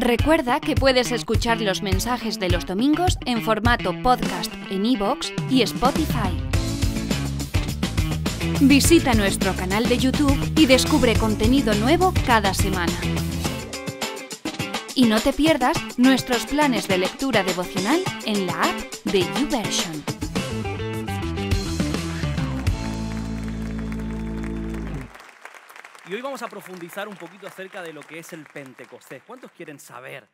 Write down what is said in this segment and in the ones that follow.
Recuerda que puedes escuchar los mensajes de los domingos en formato podcast en iVoox y Spotify. Visita nuestro canal de YouTube y descubre contenido nuevo cada semana. Y no te pierdas nuestros planes de lectura devocional en la app de YouVersion. Y hoy vamos a profundizar un poquito acerca de lo que es el Pentecostés. ¿Cuántos quieren saber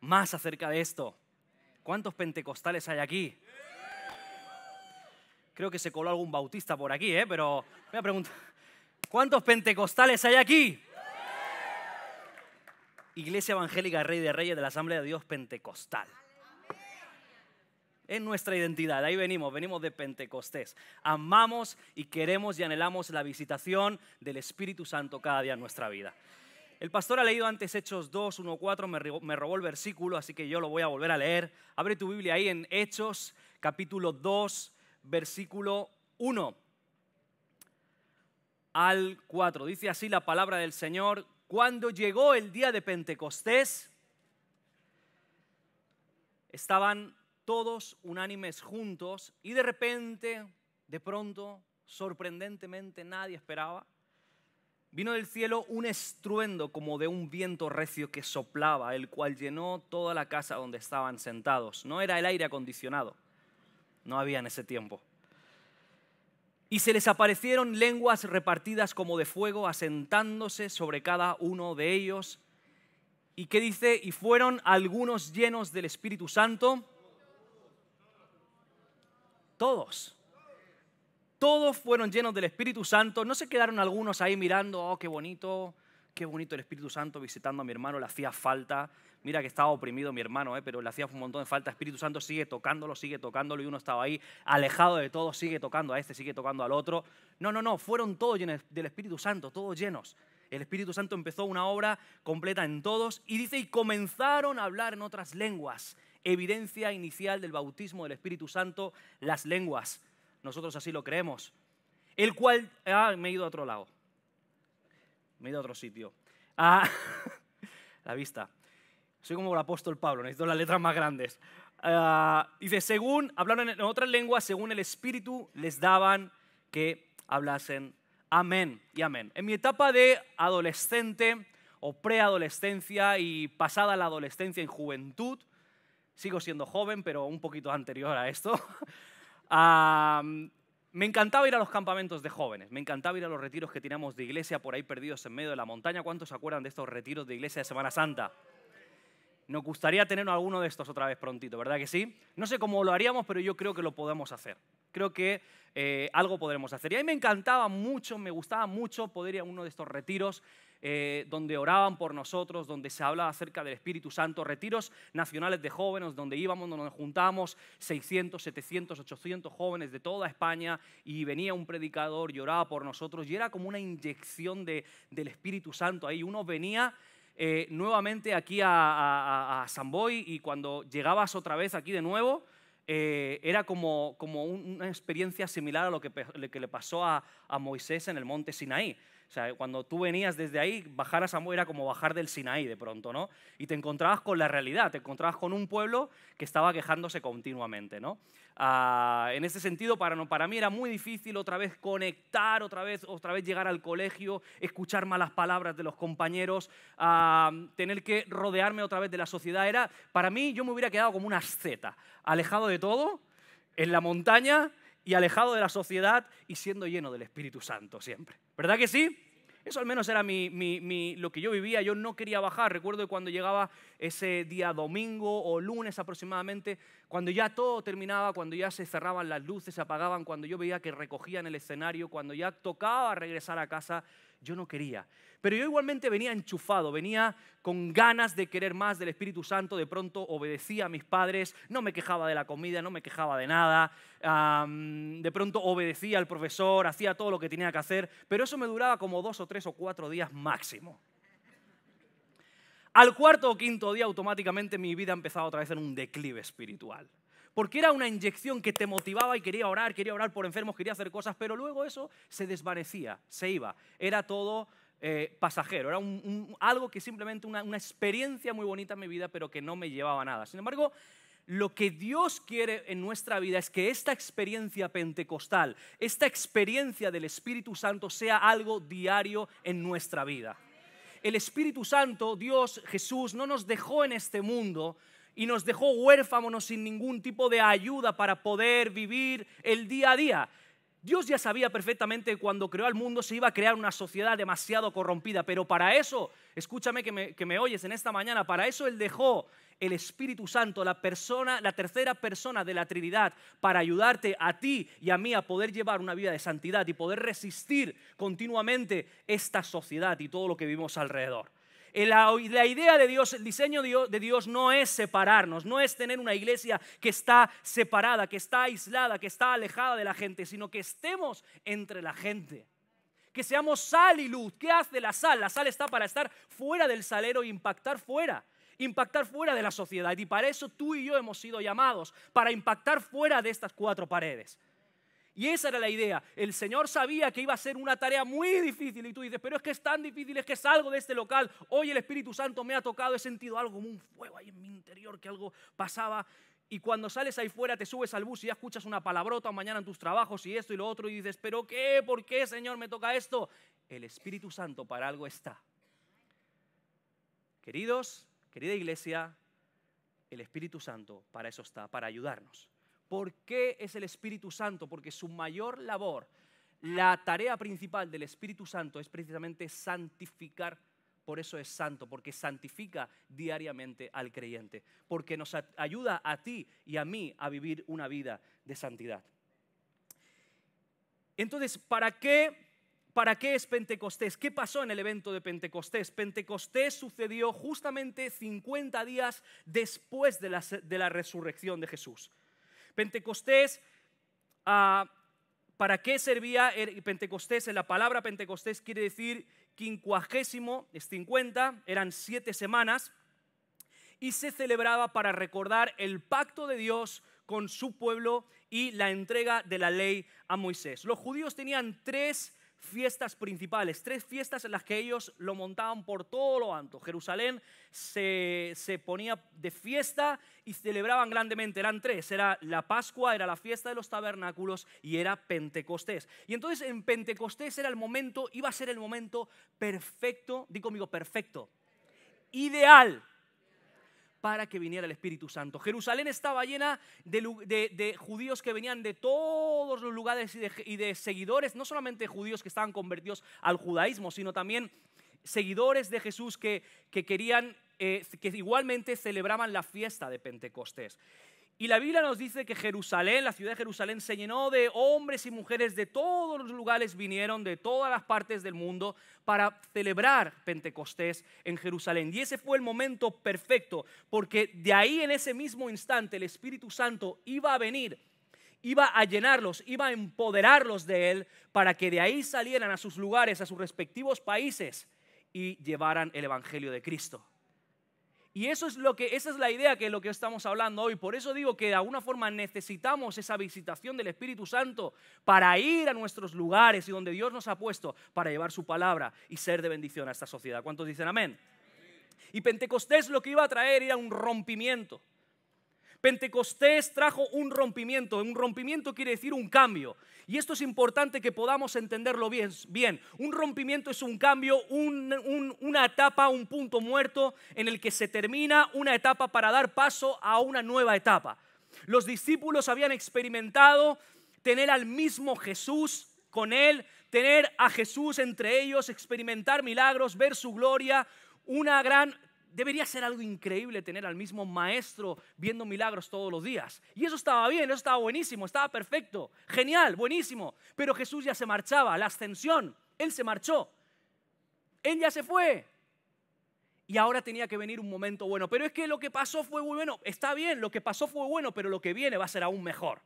más acerca de esto? ¿Cuántos pentecostales hay aquí? Creo que se coló algún bautista por aquí, ¿eh? pero voy a preguntar, ¿cuántos pentecostales hay aquí? Iglesia Evangélica Rey de Reyes de la Asamblea de Dios Pentecostal. En nuestra identidad. Ahí venimos, venimos de Pentecostés. Amamos y queremos y anhelamos la visitación del Espíritu Santo cada día en nuestra vida. El pastor ha leído antes Hechos 2, 1, 4, me robó el versículo, así que yo lo voy a volver a leer. Abre tu Biblia ahí en Hechos capítulo 2, versículo 1 al 4. Dice así la palabra del Señor. Cuando llegó el día de Pentecostés, estaban todos unánimes juntos y de repente, de pronto, sorprendentemente nadie esperaba, vino del cielo un estruendo como de un viento recio que soplaba, el cual llenó toda la casa donde estaban sentados. No era el aire acondicionado, no había en ese tiempo. Y se les aparecieron lenguas repartidas como de fuego, asentándose sobre cada uno de ellos. ¿Y qué dice? Y fueron algunos llenos del Espíritu Santo todos. Todos fueron llenos del Espíritu Santo. No se quedaron algunos ahí mirando, oh, qué bonito, qué bonito el Espíritu Santo visitando a mi hermano, le hacía falta. Mira que estaba oprimido mi hermano, eh, pero le hacía un montón de falta. El Espíritu Santo sigue tocándolo, sigue tocándolo y uno estaba ahí alejado de todo, sigue tocando a este, sigue tocando al otro. No, no, no, fueron todos llenos del Espíritu Santo, todos llenos. El Espíritu Santo empezó una obra completa en todos y dice, y comenzaron a hablar en otras lenguas evidencia inicial del bautismo del Espíritu Santo, las lenguas. Nosotros así lo creemos. El cual... Ah, me he ido a otro lado. Me he ido a otro sitio. Ah, la vista. Soy como el apóstol Pablo, necesito las letras más grandes. Ah, dice, según hablaron en otras lenguas, según el Espíritu les daban que hablasen. Amén y amén. En mi etapa de adolescente o preadolescencia y pasada la adolescencia en juventud, sigo siendo joven, pero un poquito anterior a esto. me encantaba ir a los campamentos de jóvenes, me encantaba ir a los retiros que teníamos de iglesia por ahí perdidos en medio de la montaña. ¿Cuántos se acuerdan de estos retiros de iglesia de Semana Santa? Nos gustaría tener alguno de estos otra vez prontito, ¿verdad que sí? No sé cómo lo haríamos, pero yo creo que lo podemos hacer. Creo que eh, algo podremos hacer. Y a mí me encantaba mucho, me gustaba mucho poder ir a uno de estos retiros eh, donde oraban por nosotros, donde se hablaba acerca del Espíritu Santo, retiros nacionales de jóvenes, donde íbamos, donde nos juntábamos 600, 700, 800 jóvenes de toda España y venía un predicador y oraba por nosotros y era como una inyección del Espíritu Santo ahí. Uno venía eh, nuevamente aquí a, a, Samboy y cuando llegabas otra vez aquí de nuevo, eh, era como, una experiencia similar a lo que, le pasó a, a Moisés en el monte Sinaí. O sea, cuando tú venías desde ahí, bajar a Samoa era como bajar del Sinaí de pronto, ¿no? Y te encontrabas con la realidad, te encontrabas con un pueblo que estaba quejándose continuamente, ¿no? Ah, en ese sentido, para, mí era muy difícil otra vez conectar, otra vez, otra vez llegar al colegio, escuchar malas palabras de los compañeros, ah, tener que rodearme otra vez de la sociedad. Era, para mí, yo me hubiera quedado como una asceta, alejado de todo, en la montaña, y alejado de la sociedad y siendo lleno del Espíritu Santo siempre. ¿Verdad que sí? Eso al menos era mi, mi, mi, lo que yo vivía. Yo no quería bajar. Recuerdo cuando llegaba ese día domingo o lunes aproximadamente, cuando ya todo terminaba, cuando ya se cerraban las luces, se apagaban, cuando yo veía que recogían el escenario, cuando ya tocaba regresar a casa, yo no quería. Pero yo igualmente venía enchufado, venía con ganas de querer más del Espíritu Santo, de pronto obedecía a mis padres, no me quejaba de la comida, no me quejaba de nada, de pronto obedecía al profesor, hacía todo lo que tenía que hacer, pero eso me duraba como dos o tres o cuatro días máximo. Al cuarto o quinto día automáticamente mi vida empezaba otra vez en un declive espiritual. Porque era una inyección que te motivaba y quería orar, quería orar por enfermos, quería hacer cosas, pero luego eso se desvanecía, se iba. Era todo eh, pasajero, era algo que simplemente una, experiencia muy bonita en mi vida, pero que no me llevaba nada. Sin embargo, lo que Dios quiere en nuestra vida es que esta experiencia pentecostal, esta experiencia del Espíritu Santo sea algo diario en nuestra vida. El Espíritu Santo, Dios, Jesús, no nos dejó en este mundo y nos dejó huérfanos sin ningún tipo de ayuda para poder vivir el día a día. Dios ya sabía perfectamente cuando creó al mundo se iba a crear una sociedad demasiado corrompida, pero para eso, escúchame que me, que me, oyes en esta mañana, para eso Él dejó el Espíritu Santo, la persona, la tercera persona de la Trinidad, para ayudarte a ti y a mí a poder llevar una vida de santidad y poder resistir continuamente esta sociedad y todo lo que vivimos alrededor. La, idea de Dios, el diseño de Dios no es separarnos, no es tener una iglesia que está separada, que está aislada, que está alejada de la gente, sino que estemos entre la gente que seamos sal y luz. ¿Qué hace la sal? La sal está para estar fuera del salero e impactar fuera, impactar fuera de la sociedad. Y para eso tú y yo hemos sido llamados, para impactar fuera de estas cuatro paredes. Y esa era la idea. El Señor sabía que iba a ser una tarea muy difícil y tú dices, pero es que es tan difícil, es que salgo de este local, hoy el Espíritu Santo me ha tocado, he sentido algo como un fuego ahí en mi interior, que algo pasaba. Y cuando sales ahí fuera, te subes al bus y ya escuchas una palabrota mañana en tus trabajos y esto y lo otro y dices, pero ¿qué? ¿Por qué, Señor, me toca esto? El Espíritu Santo para algo está. Queridos, querida iglesia, el Espíritu Santo para eso está, para ayudarnos. ¿Por qué es el Espíritu Santo? Porque su mayor labor, la tarea principal del Espíritu Santo es precisamente santificar. Por eso es santo, porque santifica diariamente al creyente, porque nos ayuda a ti y a mí a vivir una vida de santidad. Entonces, ¿para qué ¿Para qué es Pentecostés? ¿Qué pasó en el evento de Pentecostés? Pentecostés sucedió justamente 50 días después de la, resurrección de Jesús. Pentecostés, ah, ¿para qué servía el Pentecostés? La palabra Pentecostés quiere decir quincuagésimo, es 50, eran siete semanas, y se celebraba para recordar el pacto de Dios con su pueblo y la entrega de la ley a Moisés. Los judíos tenían tres fiestas principales, tres fiestas en las que ellos lo montaban por todo lo alto. Jerusalén se, se, ponía de fiesta y celebraban grandemente. Eran tres, era la Pascua, era la fiesta de los tabernáculos y era Pentecostés. Y entonces en Pentecostés era el momento, iba a ser el momento perfecto, di conmigo perfecto, ideal para que viniera el Espíritu Santo. Jerusalén estaba llena de, judíos que venían de todos los lugares y de, seguidores, no solamente judíos que estaban convertidos al judaísmo, sino también seguidores de Jesús que, que querían, eh, que igualmente celebraban la fiesta de Pentecostés. Y la Biblia nos dice que Jerusalén, la ciudad de Jerusalén, se llenó de hombres y mujeres de todos los lugares, vinieron de todas las partes del mundo para celebrar Pentecostés en Jerusalén. Y ese fue el momento perfecto, porque de ahí en ese mismo instante el Espíritu Santo iba a venir, iba a llenarlos, iba a empoderarlos de él, para que de ahí salieran a sus lugares, a sus respectivos países y llevaran el Evangelio de Cristo. Y eso es lo que, esa es la idea que es lo que estamos hablando hoy. Por eso digo que de alguna forma necesitamos esa visitación del Espíritu Santo para ir a nuestros lugares y donde Dios nos ha puesto para llevar su palabra y ser de bendición a esta sociedad. ¿Cuántos dicen amén? Y Pentecostés lo que iba a traer era un rompimiento. Pentecostés trajo un rompimiento. Un rompimiento quiere decir un cambio. Y esto es importante que podamos entenderlo bien. Un rompimiento es un cambio, una etapa, un punto muerto en el que se termina una etapa para dar paso a una nueva etapa. Los discípulos habían experimentado tener al mismo Jesús con él, tener a Jesús entre ellos, experimentar milagros, ver su gloria, una gran debería ser algo increíble tener al mismo maestro viendo milagros todos los días. Y eso estaba bien, eso estaba buenísimo, estaba perfecto, genial, buenísimo. Pero Jesús ya se marchaba, la ascensión, Él se marchó, Él ya se fue. Y ahora tenía que venir un momento bueno. Pero es que lo que pasó fue muy bueno, está bien, lo que pasó fue bueno, pero lo que viene va a ser aún mejor.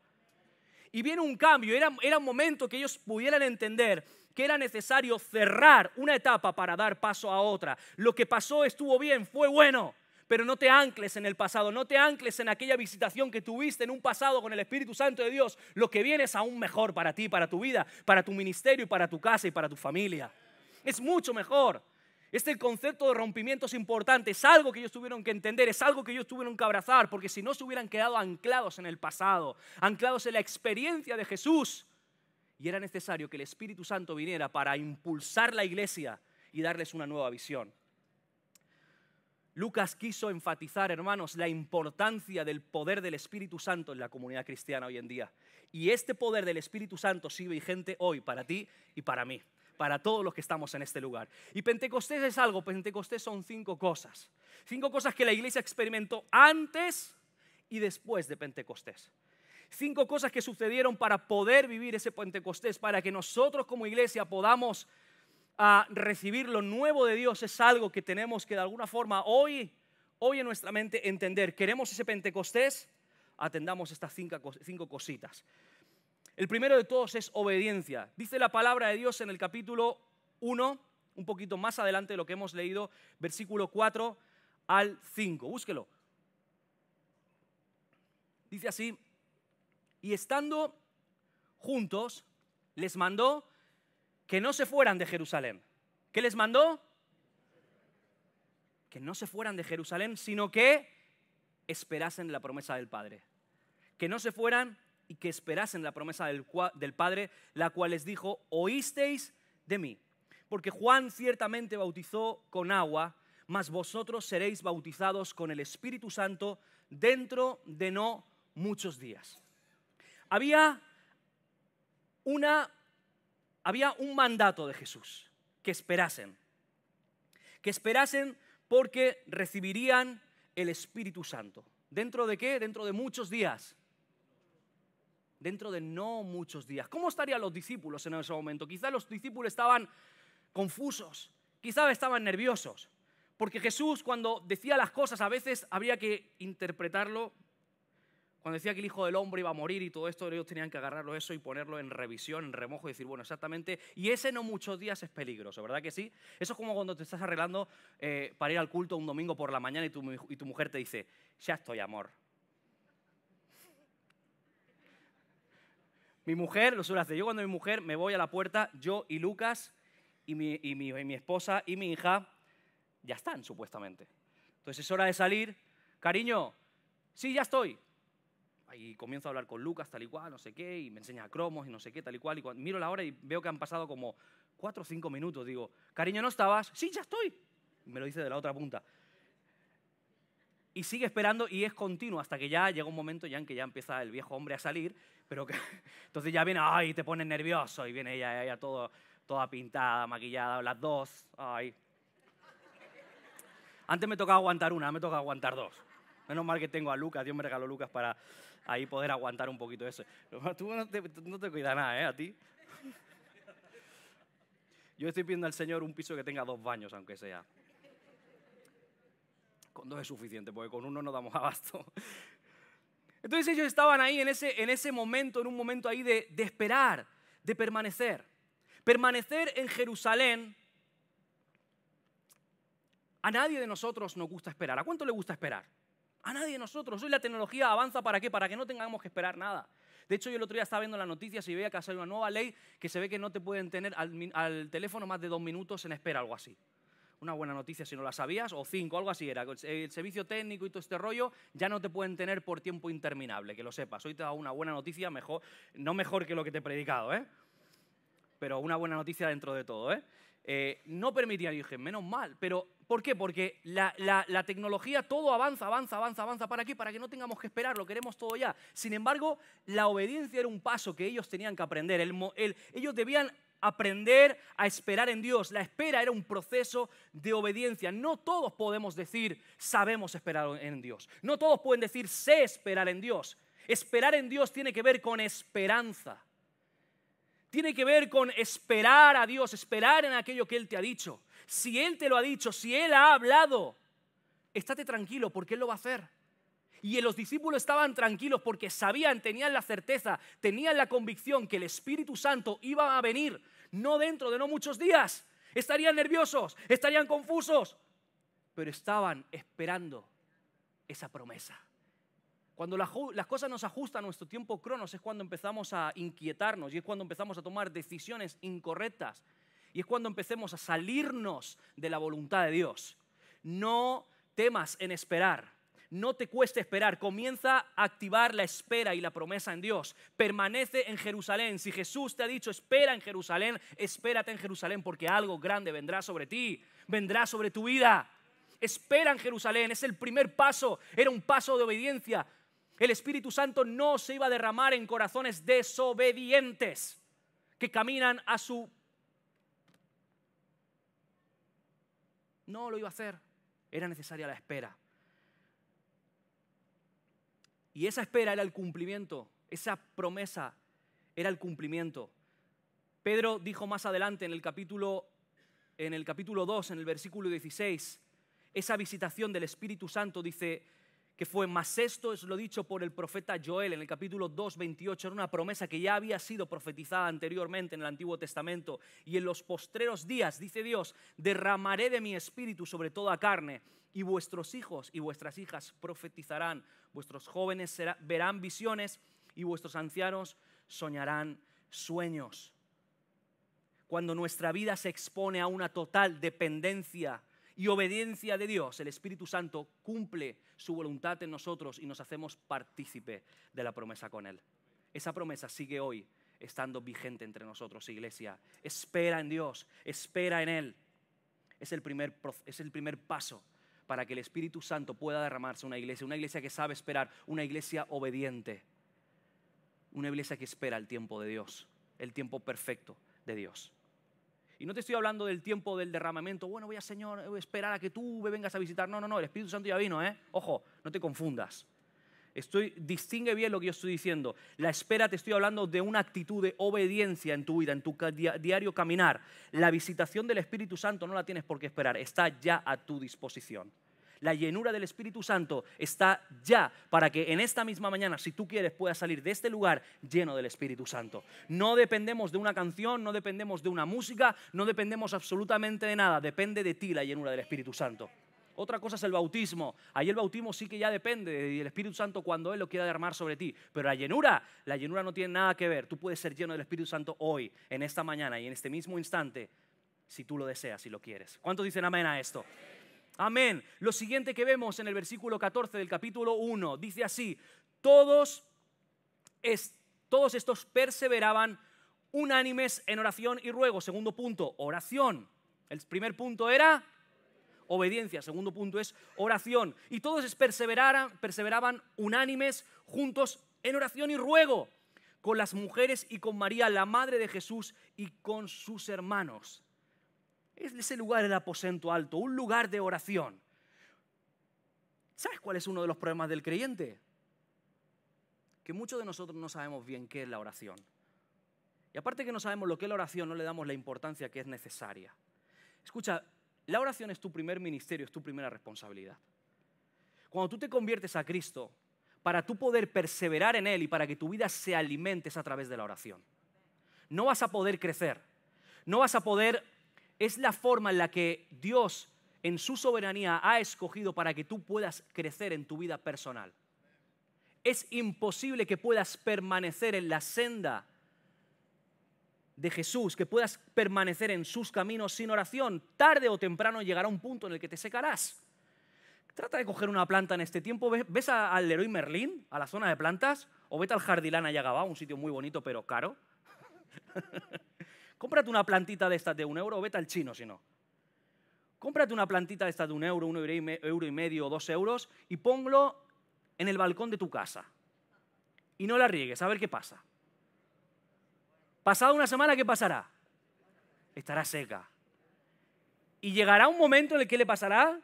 Y viene un cambio, era, era un momento que ellos pudieran entender que era necesario cerrar una etapa para dar paso a otra. Lo que pasó estuvo bien, fue bueno, pero no te ancles en el pasado, no te ancles en aquella visitación que tuviste en un pasado con el Espíritu Santo de Dios. Lo que viene es aún mejor para ti, para tu vida, para tu ministerio, y para tu casa y para tu familia. Es mucho mejor. Este concepto de rompimiento es importante, es algo que ellos tuvieron que entender, es algo que ellos tuvieron que abrazar, porque si no se hubieran quedado anclados en el pasado, anclados en la experiencia de Jesús, y era necesario que el Espíritu Santo viniera para impulsar la iglesia y darles una nueva visión. Lucas quiso enfatizar, hermanos, la importancia del poder del Espíritu Santo en la comunidad cristiana hoy en día. Y este poder del Espíritu Santo sigue vigente hoy para ti y para mí, para todos los que estamos en este lugar. Y Pentecostés es algo, Pentecostés son cinco cosas. Cinco cosas que la iglesia experimentó antes y después de Pentecostés cinco cosas que sucedieron para poder vivir ese Pentecostés, para que nosotros como iglesia podamos ah, recibir lo nuevo de Dios, es algo que tenemos que de alguna forma hoy, hoy en nuestra mente entender. ¿Queremos ese Pentecostés? Atendamos estas cinco, cinco cositas. El primero de todos es obediencia. Dice la palabra de Dios en el capítulo 1, un poquito más adelante de lo que hemos leído, versículo 4 al 5. Búsquelo. Dice así, y estando juntos, les mandó que no se fueran de Jerusalén. ¿Qué les mandó? Que no se fueran de Jerusalén, sino que esperasen la promesa del Padre. Que no se fueran y que esperasen la promesa del, del Padre, la cual les dijo, oísteis de mí. Porque Juan ciertamente bautizó con agua, mas vosotros seréis bautizados con el Espíritu Santo dentro de no muchos días había, había un mandato de Jesús, que esperasen, que esperasen porque recibirían el Espíritu Santo. ¿Dentro de qué? Dentro de muchos días. Dentro de no muchos días. ¿Cómo estarían los discípulos en ese momento? Quizá los discípulos estaban confusos, quizá estaban nerviosos, porque Jesús cuando decía las cosas a veces habría que interpretarlo cuando decía que el Hijo del Hombre iba a morir y todo esto, ellos tenían que agarrarlo eso y ponerlo en revisión, en remojo y decir, bueno, exactamente, y ese no muchos días es peligroso, ¿verdad que sí? Eso es como cuando te estás arreglando eh, para ir al culto un domingo por la mañana y tu, y tu mujer te dice, ya estoy amor. Mi mujer, lo suele hacer, yo cuando mi mujer me voy a la puerta, yo y Lucas y mi, y mi esposa y mi hija ya están, supuestamente. Entonces es hora de salir, cariño, sí, ya estoy, y comienzo a hablar con Lucas, tal y cual, no sé qué, y me enseña cromos y no sé qué, tal y cual. Y miro la hora y veo que han pasado como cuatro o cinco minutos. Digo, cariño, ¿no estabas? Sí, ya estoy. Me lo dice de la otra punta. Y sigue esperando y es continuo hasta que ya llega un momento ya en que ya empieza el viejo hombre a salir, pero que entonces ya viene, ay, te pones nervioso y viene ella, ella todo, toda pintada, maquillada, las dos, ay. Antes me tocaba aguantar una, me toca aguantar dos. Menos mal que tengo a Lucas, Dios me regaló Lucas para, ahí poder aguantar un poquito eso. Tú no te, cuidas nada, ¿eh? A ti. Yo estoy pidiendo al Señor un piso que tenga dos baños, aunque sea. Con dos es suficiente, porque con uno no damos abasto. Entonces ellos estaban ahí en ese, momento, en un momento ahí de, de esperar, de permanecer. Permanecer en Jerusalén. A nadie de nosotros nos gusta esperar. ¿A cuánto le gusta esperar? A nadie de nosotros. Hoy la tecnología avanza para qué? Para que no tengamos que esperar nada. De hecho, yo el otro día estaba viendo las noticias y veía que salido una nueva ley que se ve que no te pueden tener al, teléfono más de dos minutos en espera, algo así. Una buena noticia si no la sabías, o cinco, algo así era. El servicio técnico y todo este rollo ya no te pueden tener por tiempo interminable, que lo sepas. Hoy te da una buena noticia, mejor, no mejor que lo que te he predicado, ¿eh? pero una buena noticia dentro de todo. ¿eh? Eh, no permitía, dije, menos mal, pero ¿por qué? Porque la, tecnología, todo avanza, avanza, avanza, avanza, ¿para aquí, Para que no tengamos que esperar, lo queremos todo ya. Sin embargo, la obediencia era un paso que ellos tenían que aprender, ellos debían aprender a esperar en Dios. La espera era un proceso de obediencia. No todos podemos decir, sabemos esperar en Dios. No todos pueden decir, sé esperar en Dios. Esperar en Dios tiene que ver con esperanza tiene que ver con esperar a Dios, esperar en aquello que Él te ha dicho. Si Él te lo ha dicho, si Él ha hablado, estate tranquilo porque Él lo va a hacer. Y los discípulos estaban tranquilos porque sabían, tenían la certeza, tenían la convicción que el Espíritu Santo iba a venir, no dentro de no muchos días. Estarían nerviosos, estarían confusos, pero estaban esperando esa promesa. Cuando las, cosas nos ajustan nuestro tiempo cronos es cuando empezamos a inquietarnos y es cuando empezamos a tomar decisiones incorrectas y es cuando empecemos a salirnos de la voluntad de Dios. No temas en esperar, no te cueste esperar, comienza a activar la espera y la promesa en Dios. Permanece en Jerusalén. Si Jesús te ha dicho, espera en Jerusalén, espérate en Jerusalén porque algo grande vendrá sobre ti, vendrá sobre tu vida. Espera en Jerusalén, es el primer paso, era un paso de obediencia, el Espíritu Santo no se iba a derramar en corazones desobedientes que caminan a su... No lo iba a hacer. Era necesaria la espera. Y esa espera era el cumplimiento. Esa promesa era el cumplimiento. Pedro dijo más adelante en el capítulo en el capítulo 2, en el versículo 16, esa visitación del Espíritu Santo dice, que fue, más esto es lo dicho por el profeta Joel en el capítulo 2, 28, era una promesa que ya había sido profetizada anteriormente en el Antiguo Testamento. Y en los postreros días, dice Dios, derramaré de mi espíritu sobre toda carne, y vuestros hijos y vuestras hijas profetizarán, vuestros jóvenes verán visiones, y vuestros ancianos soñarán sueños. Cuando nuestra vida se expone a una total dependencia, y obediencia de Dios, el Espíritu Santo cumple su voluntad en nosotros y nos hacemos partícipe de la promesa con Él. Esa promesa sigue hoy estando vigente entre nosotros, iglesia. Espera en Dios, espera en Él. Es el primer, es el primer paso para que el Espíritu Santo pueda derramarse en una iglesia, una iglesia que sabe esperar, una iglesia obediente, una iglesia que espera el tiempo de Dios, el tiempo perfecto de Dios. Y no te estoy hablando del tiempo del derramamiento, bueno, voy a Señor, a esperar a que tú me vengas a visitar. No, no, no, el Espíritu Santo ya vino, ¿eh? Ojo, no te confundas. Estoy, distingue bien lo que yo estoy diciendo. La espera te estoy hablando de una actitud de obediencia en tu vida, en tu diario caminar. La visitación del Espíritu Santo no la tienes por qué esperar, está ya a tu disposición la llenura del Espíritu Santo está ya para que en esta misma mañana, si tú quieres, puedas salir de este lugar lleno del Espíritu Santo. No dependemos de una canción, no dependemos de una música, no dependemos absolutamente de nada, depende de ti la llenura del Espíritu Santo. Otra cosa es el bautismo. Ahí el bautismo sí que ya depende del Espíritu Santo cuando Él lo quiera armar sobre ti. Pero la llenura, la llenura no tiene nada que ver. Tú puedes ser lleno del Espíritu Santo hoy, en esta mañana y en este mismo instante, si tú lo deseas si lo quieres. ¿Cuántos dicen amén a esto? Amén. Lo siguiente que vemos en el versículo 14 del capítulo 1 dice así, todos, todos estos perseveraban unánimes en oración y ruego. Segundo punto, oración. El primer punto era obediencia. Segundo punto es oración. Y todos perseveraban unánimes juntos en oración y ruego con las mujeres y con María, la madre de Jesús, y con sus hermanos. Es Ese lugar el aposento alto, un lugar de oración. ¿Sabes cuál es uno de los problemas del creyente? Que muchos de nosotros no sabemos bien qué es la oración. Y aparte que no sabemos lo que es la oración, no le damos la importancia que es necesaria. Escucha, la oración es tu primer ministerio, es tu primera responsabilidad. Cuando tú te conviertes a Cristo, para tú poder perseverar en Él y para que tu vida se es a través de la oración. No vas a poder crecer, no vas a poder es la forma en la que Dios en su soberanía ha escogido para que tú puedas crecer en tu vida personal. Es imposible que puedas permanecer en la senda de Jesús, que puedas permanecer en sus caminos sin oración. Tarde o temprano llegará un punto en el que te secarás. Trata de coger una planta en este tiempo. ¿Ves al Leroy Merlín, a la zona de plantas? O vete al Jardilán allá Gabá, un sitio muy bonito pero caro. Cómprate una plantita de estas de un euro, vete al chino si no. Cómprate una plantita de estas de un euro, uno euro y medio, o dos euros y ponlo en el balcón de tu casa. Y no la riegues, a ver qué pasa. Pasada una semana, ¿qué pasará? Estará seca. Y llegará un momento en el que le pasará,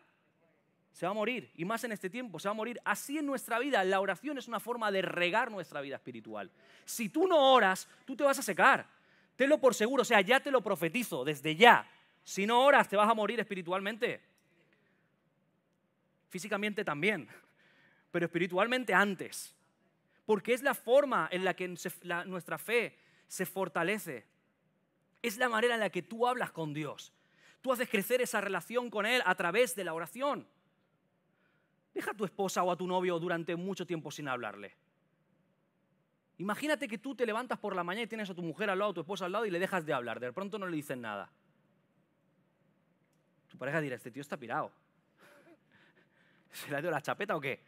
se va a morir. Y más en este tiempo, se va a morir. Así en nuestra vida, la oración es una forma de regar nuestra vida espiritual. Si tú no oras, tú te vas a secar. Tenlo por seguro, o sea, ya te lo profetizo, desde ya. Si no oras, te vas a morir espiritualmente. Físicamente también, pero espiritualmente antes. Porque es la forma en la que nuestra fe se fortalece. Es la manera en la que tú hablas con Dios. Tú haces crecer esa relación con Él a través de la oración. Deja a tu esposa o a tu novio durante mucho tiempo sin hablarle. Imagínate que tú te levantas por la mañana y tienes a tu mujer al lado, a tu esposa al lado y le dejas de hablar. De pronto no le dicen nada. Tu pareja dirá, este tío está pirado. ¿Se le dio la chapeta o qué?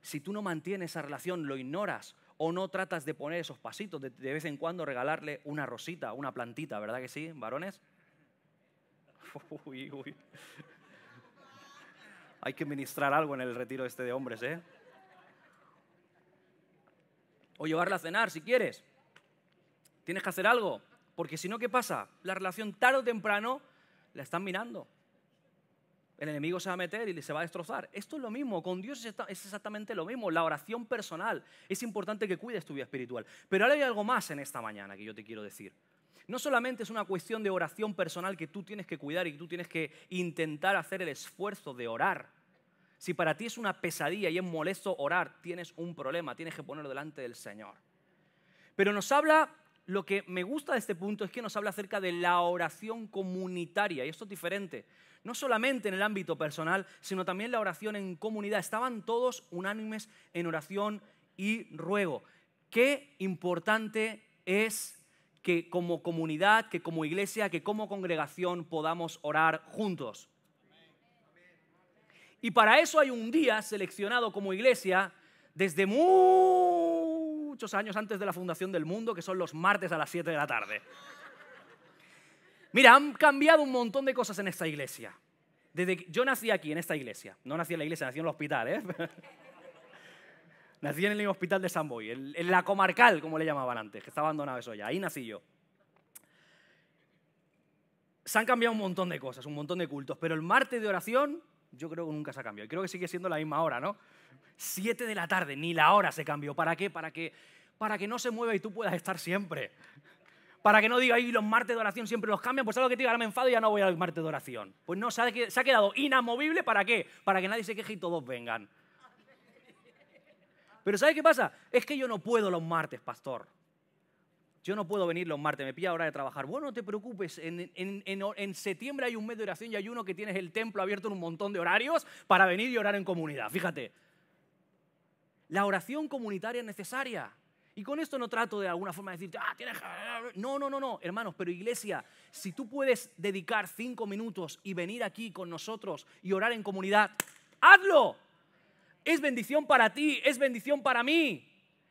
Si tú no mantienes esa relación, lo ignoras o no tratas de poner esos pasitos, de, de vez en cuando regalarle una rosita, una plantita, ¿verdad que sí, varones? Uy, uy. Hay que ministrar algo en el retiro este de hombres, ¿eh? O llevarla a cenar si quieres. Tienes que hacer algo. Porque si no, ¿qué pasa? La relación tarde o temprano la están mirando. El enemigo se va a meter y se va a destrozar. Esto es lo mismo, con Dios es exactamente lo mismo. La oración personal. Es importante que cuides tu vida espiritual. Pero ahora hay algo más en esta mañana que yo te quiero decir. No solamente es una cuestión de oración personal que tú tienes que cuidar y que tú tienes que intentar hacer el esfuerzo de orar. Si para ti es una pesadilla y es molesto orar, tienes un problema, tienes que ponerlo delante del Señor. Pero nos habla, lo que me gusta de este punto es que nos habla acerca de la oración comunitaria, y esto es diferente. No solamente en el ámbito personal, sino también la oración en comunidad. Estaban todos unánimes en oración y ruego. Qué importante es que como comunidad, que como iglesia, que como congregación podamos orar juntos. Y para eso hay un día seleccionado como iglesia desde muchos años antes de la fundación del mundo, que son los martes a las 7 de la tarde. Mira, han cambiado un montón de cosas en esta iglesia. Desde yo nací aquí, en esta iglesia. No nací en la iglesia, nací en el hospital, ¿eh? nací en el hospital de San Boy, en la comarcal, como le llamaban antes, que está abandonado eso ya. Ahí nací yo se han cambiado un montón de cosas, un montón de cultos, pero el martes de oración yo creo que nunca se ha cambiado. Y creo que sigue siendo la misma hora, ¿no? Siete de la tarde, ni la hora se cambió. ¿Para qué? Para que, para que no se mueva y tú puedas estar siempre. Para que no diga, y los martes de oración siempre los cambian, pues algo que te diga, ahora me enfado y ya no voy al martes de oración. Pues no, se ha quedado inamovible, ¿para qué? Para que nadie se queje y todos vengan. Pero ¿sabes qué pasa? Es que yo no puedo los martes, pastor yo no puedo venir los martes, me pilla hora de trabajar. Bueno, no te preocupes, en, septiembre hay un mes de oración y hay uno que tienes el templo abierto en un montón de horarios para venir y orar en comunidad. Fíjate, la oración comunitaria es necesaria. Y con esto no trato de alguna forma de decirte, ah, tienes No, no, no, no, hermanos, pero iglesia, si tú puedes dedicar cinco minutos y venir aquí con nosotros y orar en comunidad, hazlo. Es bendición para ti, es bendición para mí.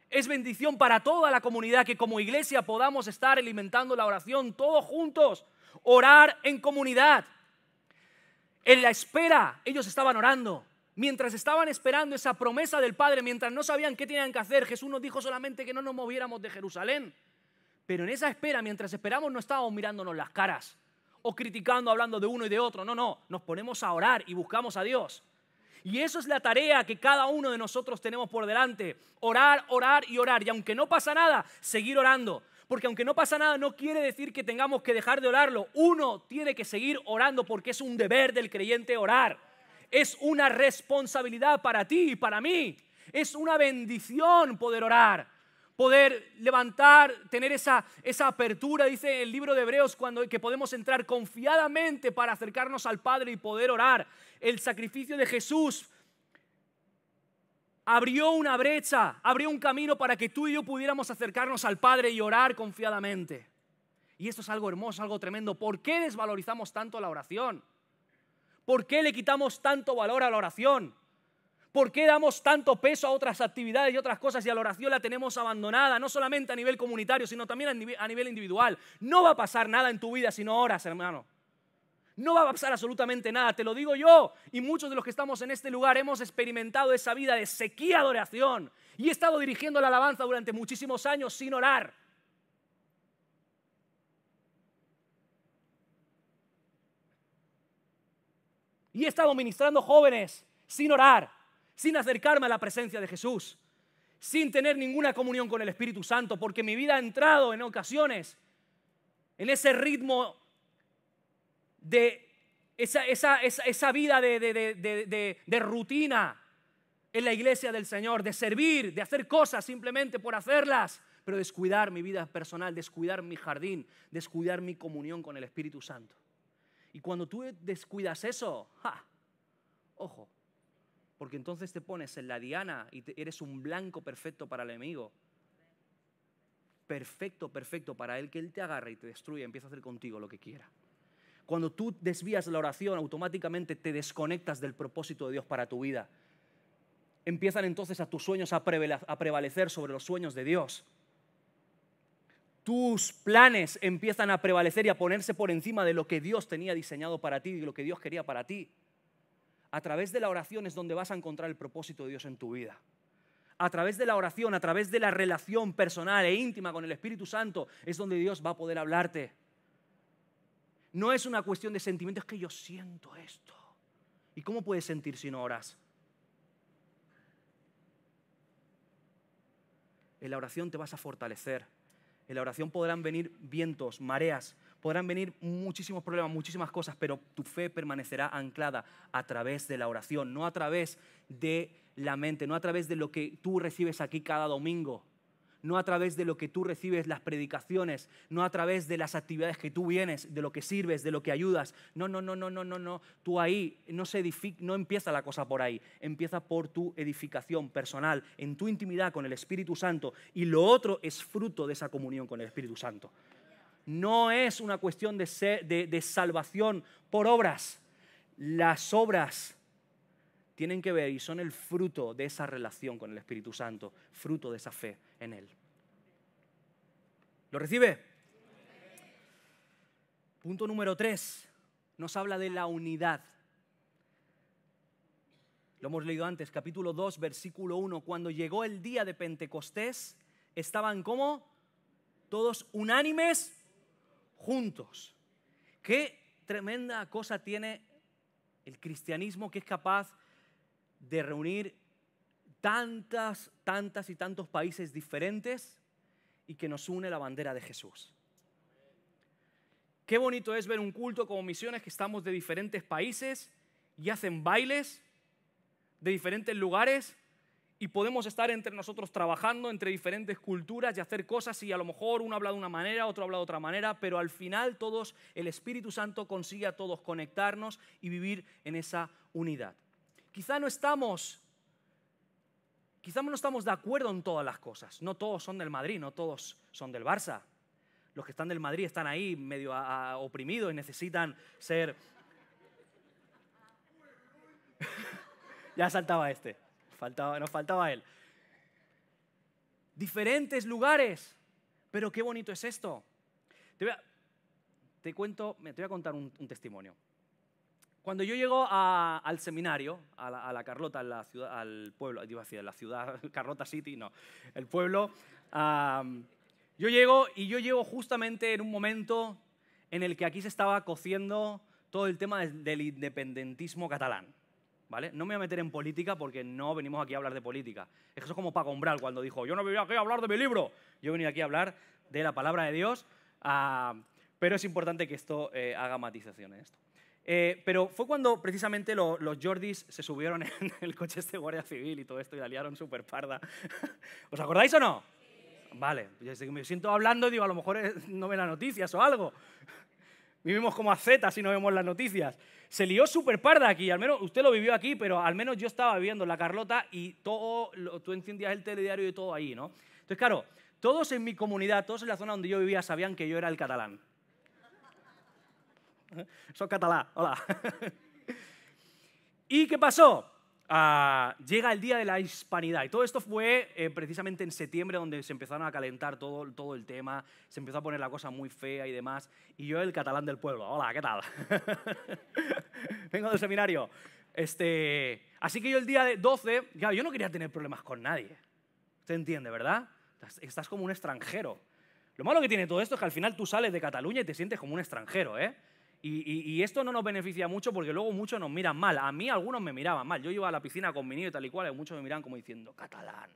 Es bendición para toda la comunidad que como iglesia podamos estar alimentando la oración todos juntos, orar en comunidad. En la espera, ellos estaban orando. Mientras estaban esperando esa promesa del Padre, mientras no sabían qué tenían que hacer, Jesús nos dijo solamente que no nos moviéramos de Jerusalén. Pero en esa espera, mientras esperamos, no estábamos mirándonos las caras o criticando, hablando de uno y de otro. No, no, nos ponemos a orar y buscamos a Dios. Y eso es la tarea que cada uno de nosotros tenemos por delante. Orar, orar y orar. Y aunque no pasa nada, seguir orando. Porque aunque no pasa nada, no quiere decir que tengamos que dejar de orarlo. Uno tiene que seguir orando porque es un deber del creyente orar. Es una responsabilidad para ti y para mí. Es una bendición poder orar, poder levantar, tener esa, esa apertura, dice el libro de Hebreos, cuando, que podemos entrar confiadamente para acercarnos al Padre y poder orar el sacrificio de Jesús abrió una brecha, abrió un camino para que tú y yo pudiéramos acercarnos al Padre y orar confiadamente. Y esto es algo hermoso, algo tremendo. ¿Por qué desvalorizamos tanto la oración? ¿Por qué le quitamos tanto valor a la oración? ¿Por qué damos tanto peso a otras actividades y otras cosas y a la oración la tenemos abandonada, no solamente a nivel comunitario, sino también a nivel individual? No va a pasar nada en tu vida si no oras, hermano. No va a pasar absolutamente nada, te lo digo yo. Y muchos de los que estamos en este lugar hemos experimentado esa vida de sequía de oración. Y he estado dirigiendo la alabanza durante muchísimos años sin orar. Y he estado ministrando jóvenes sin orar, sin acercarme a la presencia de Jesús, sin tener ninguna comunión con el Espíritu Santo, porque mi vida ha entrado en ocasiones en ese ritmo de esa, vida de, rutina en la iglesia del Señor, de servir, de hacer cosas simplemente por hacerlas, pero descuidar mi vida personal, descuidar mi jardín, descuidar mi comunión con el Espíritu Santo. Y cuando tú descuidas eso, ¡ja! ojo, porque entonces te pones en la diana y eres un blanco perfecto para el enemigo. Perfecto, perfecto para él, que él te agarre y te destruya, empieza a hacer contigo lo que quiera. Cuando tú desvías la oración, automáticamente te desconectas del propósito de Dios para tu vida. Empiezan entonces a tus sueños a prevalecer sobre los sueños de Dios. Tus planes empiezan a prevalecer y a ponerse por encima de lo que Dios tenía diseñado para ti y lo que Dios quería para ti. A través de la oración es donde vas a encontrar el propósito de Dios en tu vida a través de la oración, a través de la relación personal e íntima con el Espíritu Santo, es donde Dios va a poder hablarte. No es una cuestión de sentimiento, es que yo siento esto. ¿Y cómo puedes sentir si no oras? En la oración te vas a fortalecer. En la oración podrán venir vientos, mareas, podrán venir muchísimos problemas, muchísimas cosas, pero tu fe permanecerá anclada a través de la oración, no a través de la mente, no a través de lo que tú recibes aquí cada domingo no a través de lo que tú recibes, las predicaciones, no a través de las actividades que tú vienes, de lo que sirves, de lo que ayudas. No, no, no, no, no, no, no. Tú ahí no, se no empieza la cosa por ahí, empieza por tu edificación personal, en tu intimidad con el Espíritu Santo y lo otro es fruto de esa comunión con el Espíritu Santo. No es una cuestión de, de, de salvación por obras. Las obras tienen que ver y son el fruto de esa relación con el Espíritu Santo, fruto de esa fe en Él. ¿Lo recibe? Punto número tres, nos habla de la unidad. Lo hemos leído antes, capítulo 2, versículo 1. Cuando llegó el día de Pentecostés, estaban como todos unánimes juntos. Qué tremenda cosa tiene el cristianismo que es capaz de reunir tantas, tantas y tantos países diferentes y que nos une la bandera de Jesús. Qué bonito es ver un culto como misiones que estamos de diferentes países y hacen bailes de diferentes lugares y podemos estar entre nosotros trabajando entre diferentes culturas y hacer cosas y a lo mejor uno habla de una manera, otro habla de otra manera, pero al final todos, el Espíritu Santo consigue a todos conectarnos y vivir en esa unidad. Quizá no estamos, no estamos de acuerdo en todas las cosas. No todos son del Madrid, no todos son del Barça. Los que están del Madrid están ahí medio oprimidos y necesitan ser... ya saltaba este, faltaba, nos faltaba él. Diferentes lugares, pero qué bonito es esto. Te, voy a, cuento, me a contar un testimonio. Cuando yo llego al seminario, a la, Carlota, la ciudad, al pueblo, iba a la ciudad, Carlota City, no, el pueblo, yo llego y yo llego justamente en un momento en el que aquí se estaba cociendo todo el tema del independentismo catalán. ¿Vale? No me voy a meter en política porque no venimos aquí a hablar de política. Eso es como Paco Umbral cuando dijo, yo no venía aquí a hablar de mi libro, yo venía aquí a hablar de la palabra de Dios, pero es importante que esto eh, haga matización en esto. Eh, pero fue cuando precisamente los Jordis se subieron en el coche este guardia civil y todo esto y la liaron súper parda. ¿Os acordáis o no? Vale, me siento hablando y digo, a lo mejor no ven las noticias o algo. Vivimos como a Z si no vemos las noticias. Se lió súper parda aquí, al menos usted lo vivió aquí, pero al menos yo estaba viviendo la Carlota y todo, tú encendías el telediario y todo ahí, ¿no? Entonces, claro, todos en mi comunidad, todos en la zona donde yo vivía sabían que yo era el catalán. Soy catalá, hola. ¿Y qué pasó? Ah, llega el Día de la Hispanidad. Y todo esto fue eh, precisamente en septiembre donde se empezaron a calentar todo, el tema, se empezó a poner la cosa muy fea y demás. Y yo, el catalán del pueblo, hola, ¿qué tal? Vengo del seminario. Este, así que yo el día de 12, ya, yo no quería tener problemas con nadie. ¿Usted entiende, verdad? Estás como un extranjero. Lo malo que tiene todo esto es que al final tú sales de Cataluña y te sientes como un extranjero, ¿eh? Y, esto no nos beneficia mucho porque luego muchos nos miran mal. A mí algunos me miraban mal. Yo iba a la piscina con mi niño y tal y cual, y muchos me miran como diciendo, catalán,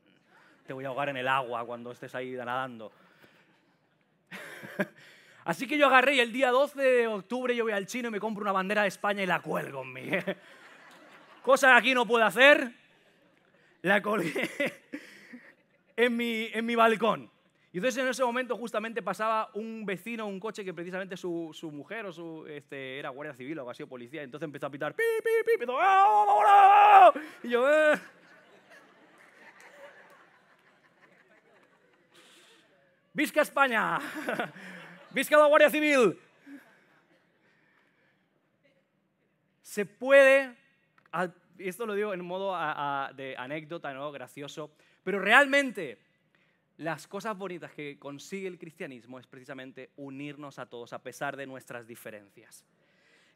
te voy a ahogar en el agua cuando estés ahí nadando. Así que yo agarré y el día 12 de octubre yo voy al chino y me compro una bandera de España y la cuelgo en mí. Cosa que aquí no puedo hacer, la colgué en mi balcón. Y entonces en ese momento justamente pasaba un vecino, un coche que precisamente su, su mujer o su, este, era guardia civil o había sido policía, entonces empezó a pitar, pi, pi, pi, ah, vamos, Y yo, eh. ¡Visca España! ¡Visca la Guardia Civil! Se puede, esto lo digo en modo de anécdota, ¿no? Gracioso, pero realmente las cosas bonitas que consigue el cristianismo es precisamente unirnos a todos a pesar de nuestras diferencias.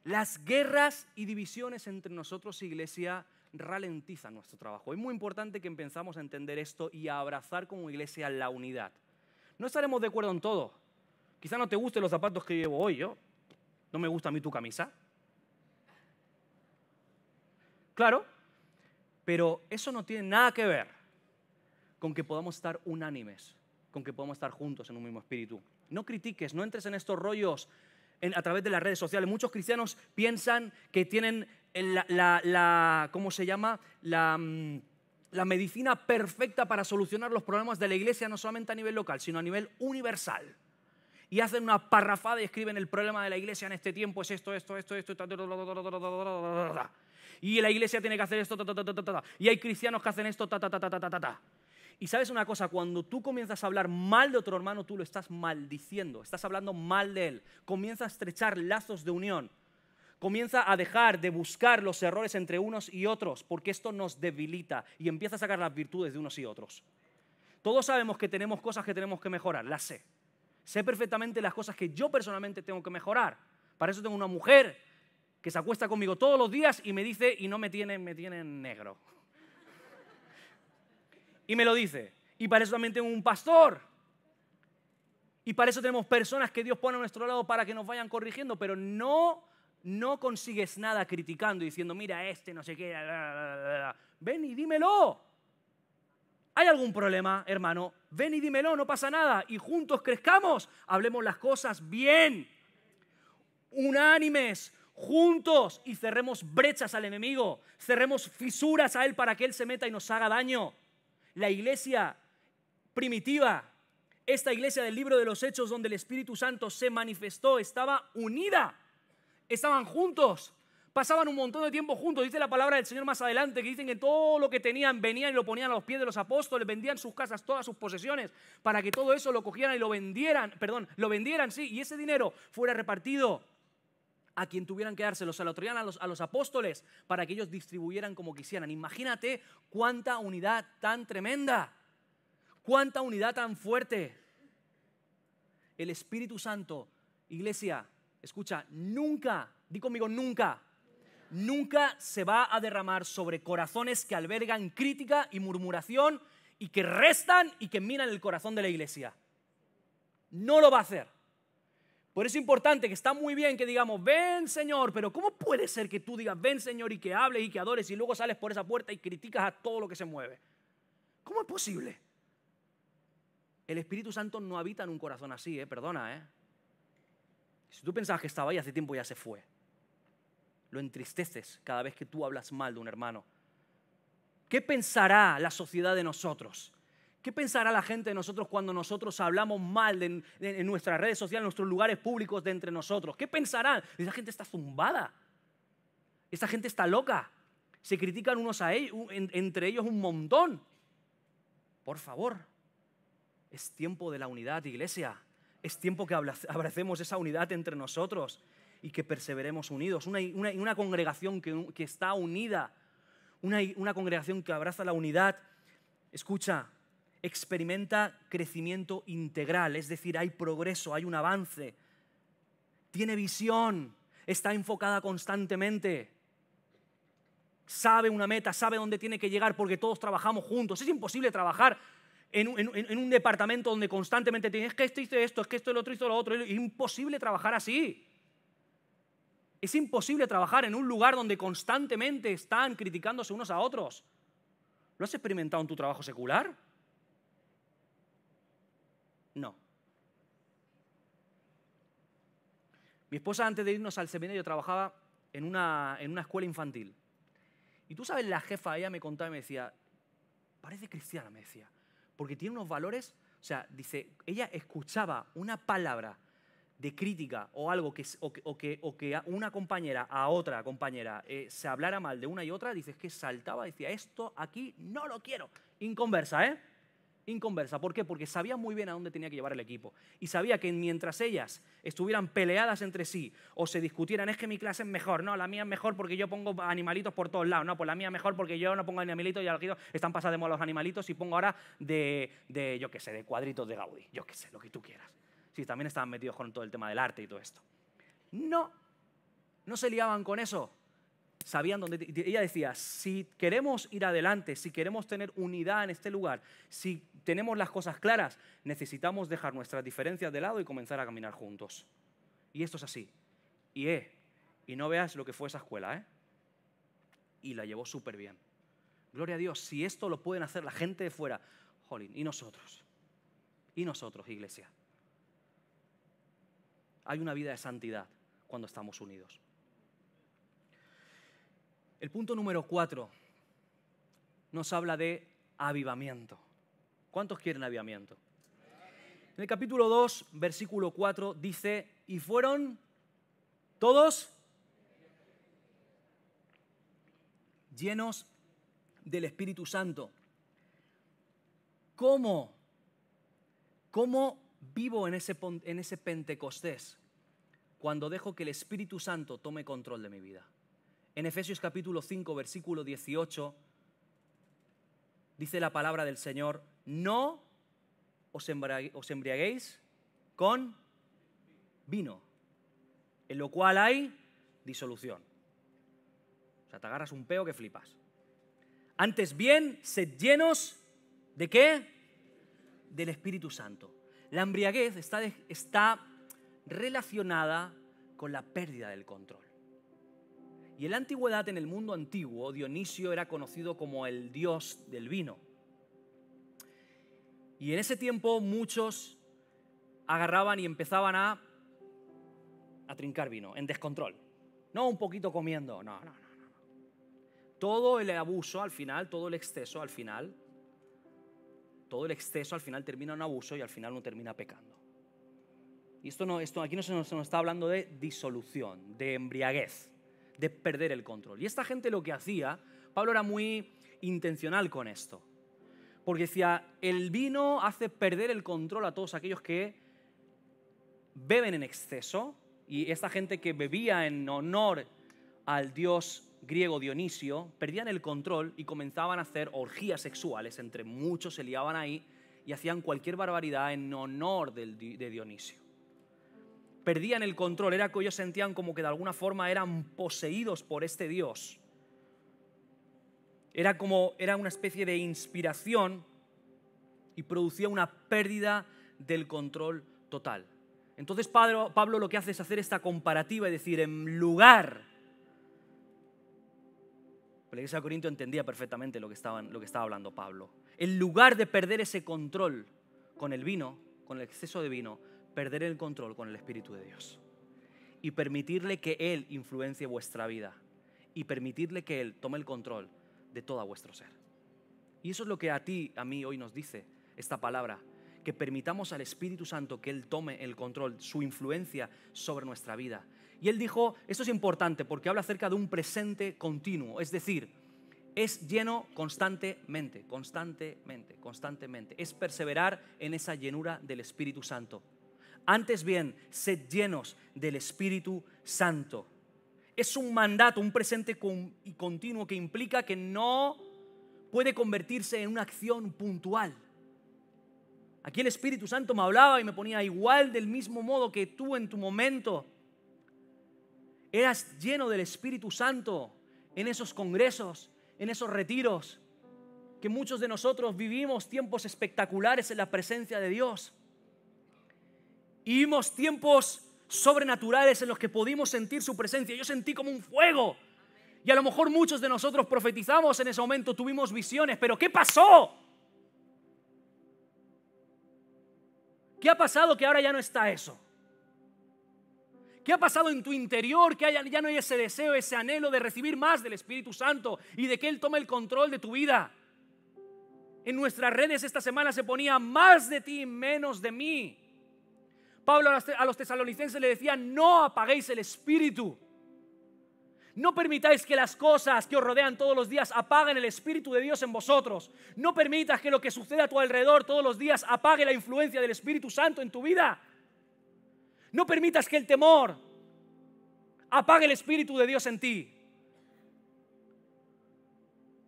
Las guerras y divisiones entre nosotros, iglesia, ralentizan nuestro trabajo. Es muy importante que empezamos a entender esto y a abrazar como iglesia la unidad. No estaremos de acuerdo en todo. Quizá no te gusten los zapatos que llevo hoy yo. No me gusta a mí tu camisa. Claro, pero eso no tiene nada que ver con que podamos estar unánimes, con que podamos estar juntos en un mismo espíritu. No critiques, no entres en estos rollos a través de las redes sociales. Muchos cristianos piensan que tienen la, ¿cómo se llama? La, medicina perfecta para solucionar los problemas de la iglesia, no solamente a nivel local, sino a nivel universal y hacen una parrafada y escriben el problema de la iglesia en este tiempo es esto, esto, esto, esto, y la iglesia tiene que hacer esto, y hay cristianos que hacen esto, ta, ta, ta, ta, ta, ta. Y sabes una cosa, cuando tú comienzas a hablar mal de otro hermano, tú lo estás maldiciendo, estás hablando mal de él. Comienza a estrechar lazos de unión. Comienza a dejar de buscar los errores entre unos y otros, porque esto nos debilita y empieza a sacar las virtudes de unos y otros. Todos sabemos que tenemos cosas que tenemos que mejorar, las sé. Sé perfectamente las cosas que yo personalmente tengo que mejorar. Para eso tengo una mujer que se acuesta conmigo todos los días y me dice, y no me tienen, me tienen negro y me lo dice. Y para eso también tengo un pastor. Y para eso tenemos personas que Dios pone a nuestro lado para que nos vayan corrigiendo, pero no no consigues nada criticando y diciendo, mira, este no sé qué. Ven y dímelo. ¿Hay algún problema, hermano? Ven y dímelo, no pasa nada. Y juntos crezcamos, hablemos las cosas bien, unánimes, juntos y cerremos brechas al enemigo, cerremos fisuras a él para que él se meta y nos haga daño la iglesia primitiva, esta iglesia del libro de los Hechos donde el Espíritu Santo se manifestó, estaba unida, estaban juntos, pasaban un montón de tiempo juntos. Dice la palabra del Señor más adelante que dicen que todo lo que tenían venían y lo ponían a los pies de los apóstoles, vendían sus casas, todas sus posesiones, para que todo eso lo cogieran y lo vendieran, perdón, lo vendieran, sí, y ese dinero fuera repartido a quien tuvieran que dárselos, se lo a los, a los apóstoles para que ellos distribuyeran como quisieran. Imagínate cuánta unidad tan tremenda, cuánta unidad tan fuerte. El Espíritu Santo, iglesia, escucha, nunca, di conmigo nunca, nunca se va a derramar sobre corazones que albergan crítica y murmuración y que restan y que miran el corazón de la iglesia. No lo va a hacer. Por eso es importante que está muy bien que digamos, ven Señor, pero ¿cómo puede ser que tú digas, ven Señor y que hables y que adores y luego sales por esa puerta y criticas a todo lo que se mueve? ¿Cómo es posible? El Espíritu Santo no habita en un corazón así, ¿eh? perdona. ¿eh? Si tú pensabas que estaba ahí hace tiempo ya se fue. Lo entristeces cada vez que tú hablas mal de un hermano. ¿Qué pensará la sociedad de nosotros? ¿Qué pensará la gente de nosotros cuando nosotros hablamos mal en nuestras redes sociales, en nuestros lugares públicos de entre nosotros? ¿Qué pensarán? Esa gente está zumbada. Esa gente está loca. Se critican unos a ellos, entre ellos un montón. Por favor, es tiempo de la unidad, iglesia. Es tiempo que abracemos esa unidad entre nosotros y que perseveremos unidos. Una, una, congregación que, está unida, una congregación que abraza la unidad. Escucha, experimenta crecimiento integral, es decir, hay progreso, hay un avance, tiene visión, está enfocada constantemente, sabe una meta, sabe dónde tiene que llegar porque todos trabajamos juntos. Es imposible trabajar en, un departamento donde constantemente tienes que esto hizo esto, es que esto el otro hizo lo otro. Es imposible trabajar así. Es imposible trabajar en un lugar donde constantemente están criticándose unos a otros. ¿Lo has experimentado en tu trabajo secular? Mi esposa antes de irnos al seminario trabajaba en una, en una escuela infantil. Y tú sabes, la jefa, ella me contaba y me decía, parece cristiana, me decía, porque tiene unos valores, o sea, dice, ella escuchaba una palabra de crítica o algo que, o que, o una compañera a otra compañera eh, se hablara mal de una y otra, dices que saltaba, decía, esto aquí no lo quiero, inconversa, ¿eh? inconversa. ¿Por qué? Porque sabía muy bien a dónde tenía que llevar el equipo. Y sabía que mientras ellas estuvieran peleadas entre sí o se discutieran, es que mi clase es mejor, no, la mía es mejor porque yo pongo animalitos por todos lados, no, pues la mía es mejor porque yo no pongo animalitos y al están pasados de moda los animalitos y pongo ahora de, de, yo qué sé, de cuadritos de Gaudí, yo qué sé, lo que tú quieras. Sí, también estaban metidos con todo el tema del arte y todo esto. No, no se liaban con eso. Sabían dónde... Ella decía, si queremos ir adelante, si queremos tener unidad en este lugar, si tenemos las cosas claras, necesitamos dejar nuestras diferencias de lado y comenzar a caminar juntos. Y esto es así. Y, eh, y no veas lo que fue esa escuela, ¿eh? Y la llevó súper bien. Gloria a Dios, si esto lo pueden hacer la gente de fuera, jolín, ¿y nosotros? ¿Y nosotros, iglesia? Hay una vida de santidad cuando estamos unidos. El punto número cuatro nos habla de avivamiento. ¿Cuántos quieren aviamiento? En el capítulo 2, versículo 4 dice, y fueron todos llenos del Espíritu Santo. ¿Cómo? ¿Cómo vivo en ese, en ese Pentecostés cuando dejo que el Espíritu Santo tome control de mi vida? En Efesios capítulo 5, versículo 18, dice la palabra del Señor, no os embriaguéis con vino, en lo cual hay disolución. O sea, te agarras un peo que flipas. Antes bien, sed llenos de qué? Del Espíritu Santo. La embriaguez está, está relacionada con la pérdida del control. Y en la antigüedad, en el mundo antiguo, Dionisio era conocido como el dios del vino y en ese tiempo muchos agarraban y empezaban a, a trincar vino, en descontrol. No un poquito comiendo, no, no, no, Todo el abuso al final, todo el exceso al final, todo el exceso al final termina en abuso y al final uno termina pecando. Y esto no, esto, aquí no se nos está hablando de disolución, de embriaguez, de perder el control. Y esta gente lo que hacía, Pablo era muy intencional con esto. Porque decía, el vino hace perder el control a todos aquellos que beben en exceso, y esta gente que bebía en honor al dios griego Dionisio, perdían el control y comenzaban a hacer orgías sexuales, entre muchos se liaban ahí y hacían cualquier barbaridad en honor de Dionisio. Perdían el control, era que ellos sentían como que de alguna forma eran poseídos por este dios era como, era una especie de inspiración y producía una pérdida del control total. Entonces Pablo, lo que hace es hacer esta comparativa y decir, en lugar la iglesia de Corinto entendía perfectamente lo que, lo que estaba hablando Pablo. En lugar de perder ese control con el vino, con el exceso de vino, perder el control con el Espíritu de Dios. Y permitirle que Él influencie vuestra vida. Y permitirle que Él tome el control de todo vuestro ser. Y eso es lo que a ti, a mí hoy nos dice esta palabra, que permitamos al Espíritu Santo que Él tome el control, su influencia sobre nuestra vida. Y Él dijo, esto es importante porque habla acerca de un presente continuo, es decir, es lleno constantemente, constantemente, constantemente. Es perseverar en esa llenura del Espíritu Santo. Antes bien, sed llenos del Espíritu Santo es un mandato, un presente y continuo que implica que no puede convertirse en una acción puntual. Aquí el Espíritu Santo me hablaba y me ponía igual del mismo modo que tú en tu momento eras lleno del Espíritu Santo en esos congresos, en esos retiros, que muchos de nosotros vivimos tiempos espectaculares en la presencia de Dios. Y vimos tiempos sobrenaturales en los que pudimos sentir su presencia. Yo sentí como un fuego. Y a lo mejor muchos de nosotros profetizamos en ese momento, tuvimos visiones, pero ¿qué pasó? ¿Qué ha pasado que ahora ya no está eso? ¿Qué ha pasado en tu interior que ya no hay ese deseo, ese anhelo de recibir más del Espíritu Santo y de que Él tome el control de tu vida? En nuestras redes esta semana se ponía más de ti, menos de mí. Pablo a los tesalonicenses le decía, no apaguéis el espíritu. No permitáis que las cosas que os rodean todos los días apaguen el Espíritu de Dios en vosotros. No permitas que lo que suceda a tu alrededor todos los días apague la influencia del Espíritu Santo en tu vida. No permitas que el temor apague el Espíritu de Dios en ti.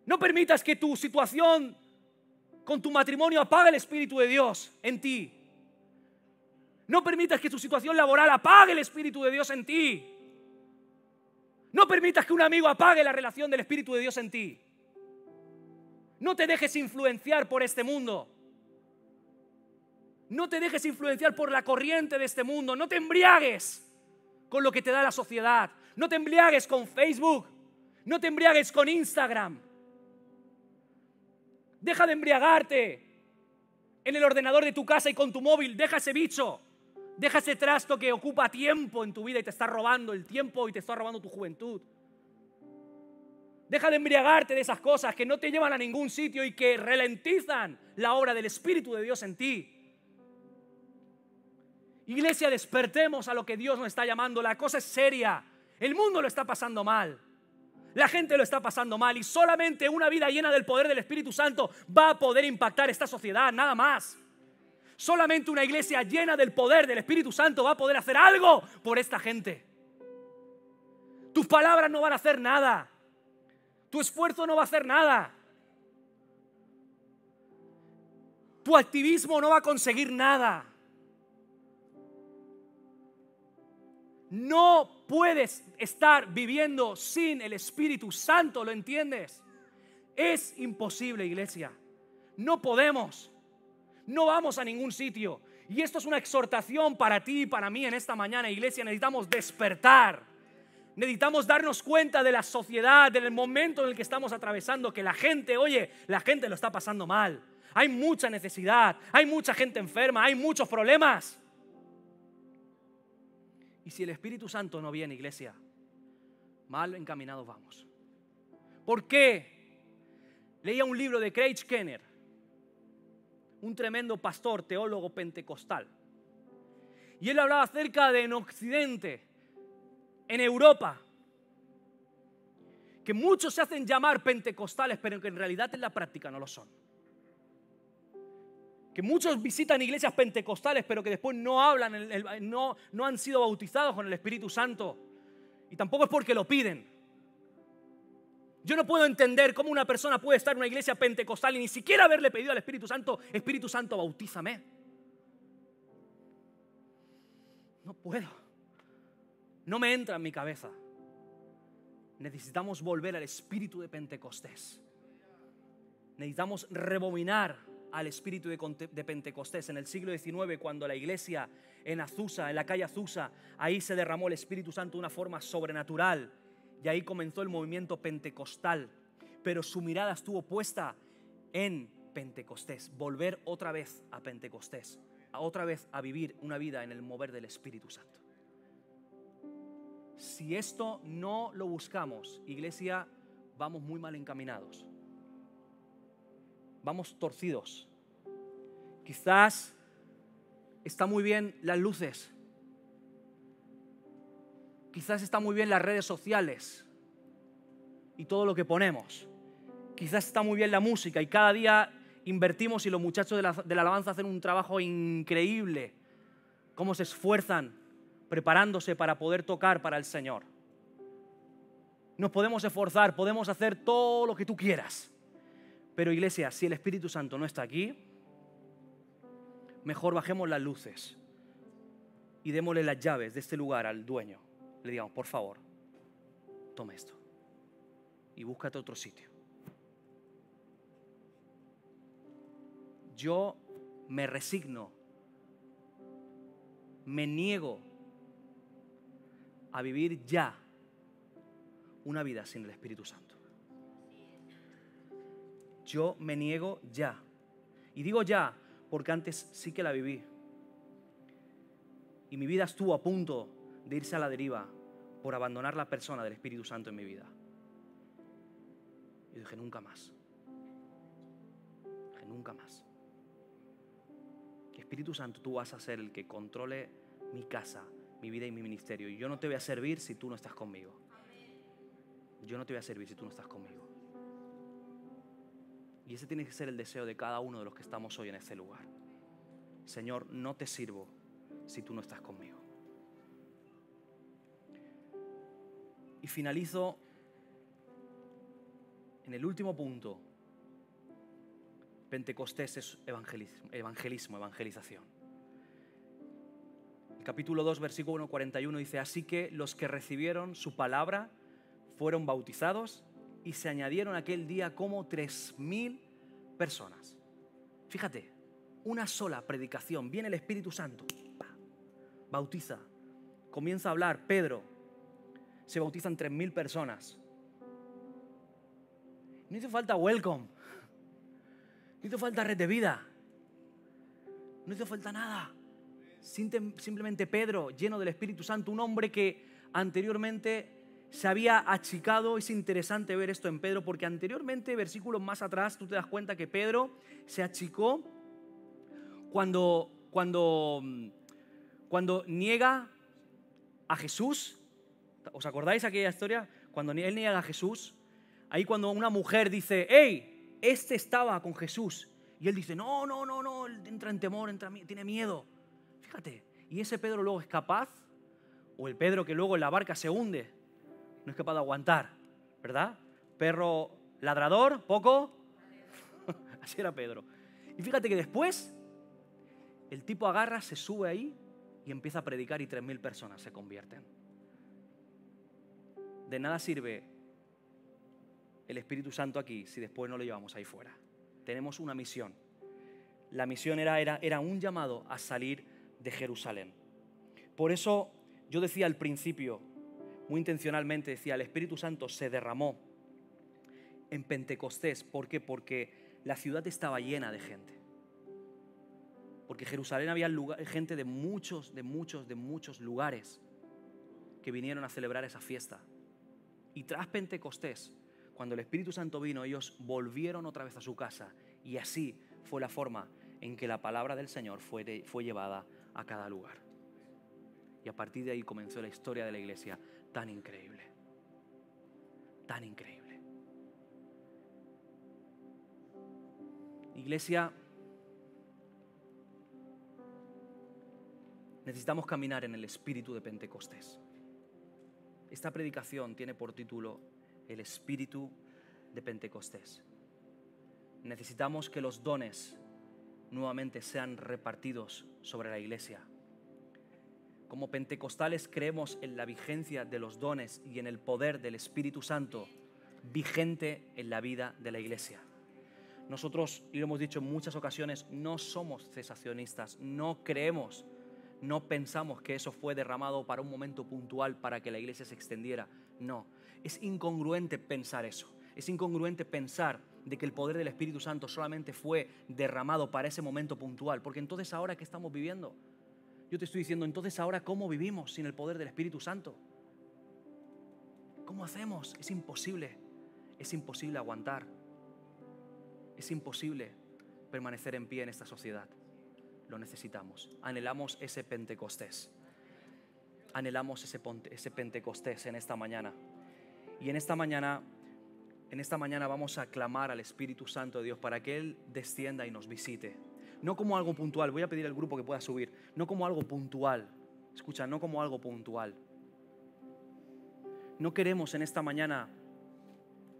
No permitas que tu situación con tu matrimonio apague el Espíritu de Dios en ti. No permitas que tu situación laboral apague el Espíritu de Dios en ti. No permitas que un amigo apague la relación del Espíritu de Dios en ti. No te dejes influenciar por este mundo. No te dejes influenciar por la corriente de este mundo. No te embriagues con lo que te da la sociedad. No te embriagues con Facebook. No te embriagues con Instagram. Deja de embriagarte en el ordenador de tu casa y con tu móvil. Deja ese bicho. Deja ese trasto que ocupa tiempo en tu vida y te está robando el tiempo y te está robando tu juventud. Deja de embriagarte de esas cosas que no te llevan a ningún sitio y que ralentizan la obra del Espíritu de Dios en ti. Iglesia, despertemos a lo que Dios nos está llamando. La cosa es seria. El mundo lo está pasando mal. La gente lo está pasando mal y solamente una vida llena del poder del Espíritu Santo va a poder impactar esta sociedad, nada más. Solamente una iglesia llena del poder del Espíritu Santo va a poder hacer algo por esta gente. Tus palabras no van a hacer nada. Tu esfuerzo no va a hacer nada. Tu activismo no va a conseguir nada. No puedes estar viviendo sin el Espíritu Santo, ¿lo entiendes? Es imposible, iglesia. No podemos no vamos a ningún sitio. Y esto es una exhortación para ti y para mí en esta mañana, iglesia. Necesitamos despertar. Necesitamos darnos cuenta de la sociedad, del momento en el que estamos atravesando, que la gente, oye, la gente lo está pasando mal. Hay mucha necesidad, hay mucha gente enferma, hay muchos problemas. Y si el Espíritu Santo no viene, iglesia, mal encaminados vamos. ¿Por qué? Leía un libro de Craig Kenner un tremendo pastor, teólogo pentecostal. Y él hablaba acerca de en Occidente, en Europa, que muchos se hacen llamar pentecostales, pero que en realidad en la práctica no lo son. Que muchos visitan iglesias pentecostales, pero que después no hablan, no, no han sido bautizados con el Espíritu Santo. Y tampoco es porque lo piden. Yo no puedo entender cómo una persona puede estar en una iglesia pentecostal y ni siquiera haberle pedido al Espíritu Santo, Espíritu Santo, bautízame. No puedo. No me entra en mi cabeza. Necesitamos volver al espíritu de Pentecostés. Necesitamos rebobinar al espíritu de Pentecostés. En el siglo XIX, cuando la iglesia en Azusa, en la calle Azusa, ahí se derramó el Espíritu Santo de una forma sobrenatural y ahí comenzó el movimiento pentecostal, pero su mirada estuvo puesta en Pentecostés, volver otra vez a Pentecostés, a otra vez a vivir una vida en el mover del Espíritu Santo. Si esto no lo buscamos, iglesia, vamos muy mal encaminados. Vamos torcidos. Quizás está muy bien las luces, Quizás está muy bien las redes sociales y todo lo que ponemos. Quizás está muy bien la música y cada día invertimos y los muchachos de de la alabanza hacen un trabajo increíble. Cómo se esfuerzan preparándose para poder tocar para el Señor. Nos podemos esforzar, podemos hacer todo lo que tú quieras. Pero iglesia, si el Espíritu Santo no está aquí, mejor bajemos las luces y démosle las llaves de este lugar al dueño le digamos, por favor, toma esto y búscate otro sitio. Yo me resigno, me niego a vivir ya una vida sin el Espíritu Santo. Yo me niego ya. Y digo ya porque antes sí que la viví. Y mi vida estuvo a punto de irse a la deriva por abandonar la persona del Espíritu Santo en mi vida. Y dije, nunca más. Dije, nunca más. Espíritu Santo, tú vas a ser el que controle mi casa, mi vida y mi ministerio. Y yo no te voy a servir si tú no estás conmigo. Yo no te voy a servir si tú no estás conmigo. Y ese tiene que ser el deseo de cada uno de los que estamos hoy en este lugar. Señor, no te sirvo si tú no estás conmigo. Y finalizo en el último punto. Pentecostés es evangelismo, evangelización. El capítulo 2, versículo 1, 41 dice, así que los que recibieron su palabra fueron bautizados y se añadieron aquel día como tres mil personas. Fíjate, una sola predicación, viene el Espíritu Santo, bautiza, comienza a hablar Pedro, se bautizan 3.000 personas. No hizo falta welcome. No hizo falta red de vida. No hizo falta nada. Simplemente Pedro, lleno del Espíritu Santo, un hombre que anteriormente se había achicado. Es interesante ver esto en Pedro porque anteriormente, versículos más atrás, tú te das cuenta que Pedro se achicó cuando, cuando, mm, cuando niega a Jesús ¿Os acordáis aquella historia? Cuando él niega a Jesús, ahí cuando una mujer dice, hey, este estaba con Jesús. Y él dice, no, no, no, no, entra en temor, entra, tiene miedo. Fíjate, y ese Pedro luego es capaz, o el Pedro que luego en la barca se hunde, no es capaz de aguantar, ¿verdad? Perro ladrador, poco. Así era Pedro. Y fíjate que después el tipo agarra, se sube ahí y empieza a predicar y 3.000 personas se convierten. De nada sirve el Espíritu Santo aquí si después no lo llevamos ahí fuera. Tenemos una misión. La misión era, era, era un llamado a salir de Jerusalén. Por eso yo decía al principio, muy intencionalmente, decía, el Espíritu Santo se derramó en Pentecostés. ¿Por qué? Porque la ciudad estaba llena de gente. Porque Jerusalén había gente de muchos, de muchos, de muchos lugares que vinieron a celebrar esa fiesta. Y tras Pentecostés, cuando el Espíritu Santo vino, ellos volvieron otra vez a su casa. Y así fue la forma en que la palabra del Señor fue, fue llevada a cada lugar. Y a partir de ahí comenzó la historia de la iglesia tan increíble. Tan increíble. Iglesia, necesitamos caminar en el espíritu de Pentecostés. Esta predicación tiene por título El Espíritu de Pentecostés. Necesitamos que los dones nuevamente sean repartidos sobre la iglesia. Como pentecostales creemos en la vigencia de los dones y en el poder del Espíritu Santo vigente en la vida de la iglesia. Nosotros, y lo hemos dicho en muchas ocasiones, no somos cesacionistas, no creemos no pensamos que eso fue derramado para un momento puntual para que la iglesia se extendiera. No, es incongruente pensar eso. Es incongruente pensar de que el poder del Espíritu Santo solamente fue derramado para ese momento puntual, porque entonces ahora qué estamos viviendo? Yo te estoy diciendo, entonces ahora cómo vivimos sin el poder del Espíritu Santo? ¿Cómo hacemos? Es imposible. Es imposible aguantar. Es imposible permanecer en pie en esta sociedad lo necesitamos. Anhelamos ese Pentecostés. Anhelamos ese, ese Pentecostés en esta mañana. Y en esta mañana, en esta mañana vamos a clamar al Espíritu Santo de Dios para que Él descienda y nos visite. No como algo puntual, voy a pedir al grupo que pueda subir, no como algo puntual. Escucha, no como algo puntual. No queremos en esta mañana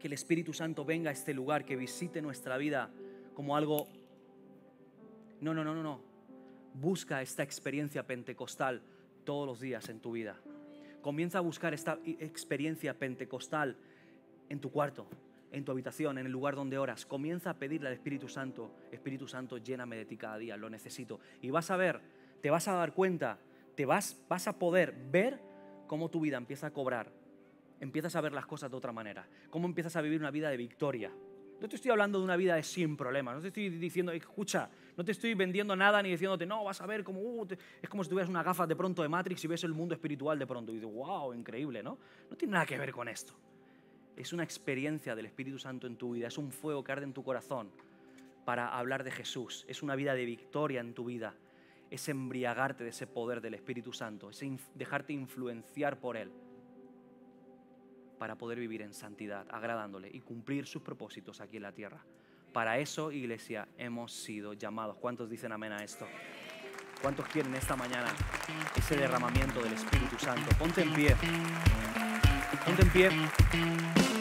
que el Espíritu Santo venga a este lugar, que visite nuestra vida como algo... No, no, no, no, no busca esta experiencia pentecostal todos los días en tu vida. Comienza a buscar esta experiencia pentecostal en tu cuarto, en tu habitación, en el lugar donde oras. Comienza a pedirle al Espíritu Santo, Espíritu Santo, lléname de ti cada día, lo necesito. Y vas a ver, te vas a dar cuenta, te vas, vas a poder ver cómo tu vida empieza a cobrar, empiezas a ver las cosas de otra manera, cómo empiezas a vivir una vida de victoria no te estoy hablando de una vida de sin problemas, no te estoy diciendo, escucha, no te estoy vendiendo nada ni diciéndote, no, vas a ver como, uh, es como si tuvieras una gafa de pronto de Matrix y ves el mundo espiritual de pronto y dices, wow, increíble, ¿no? No tiene nada que ver con esto. Es una experiencia del Espíritu Santo en tu vida, es un fuego que arde en tu corazón para hablar de Jesús, es una vida de victoria en tu vida, es embriagarte de ese poder del Espíritu Santo, es dejarte influenciar por Él para poder vivir en santidad, agradándole y cumplir sus propósitos aquí en la tierra. Para eso, iglesia, hemos sido llamados. ¿Cuántos dicen amén a esto? ¿Cuántos quieren esta mañana ese derramamiento del Espíritu Santo? Ponte en pie. Ponte en pie.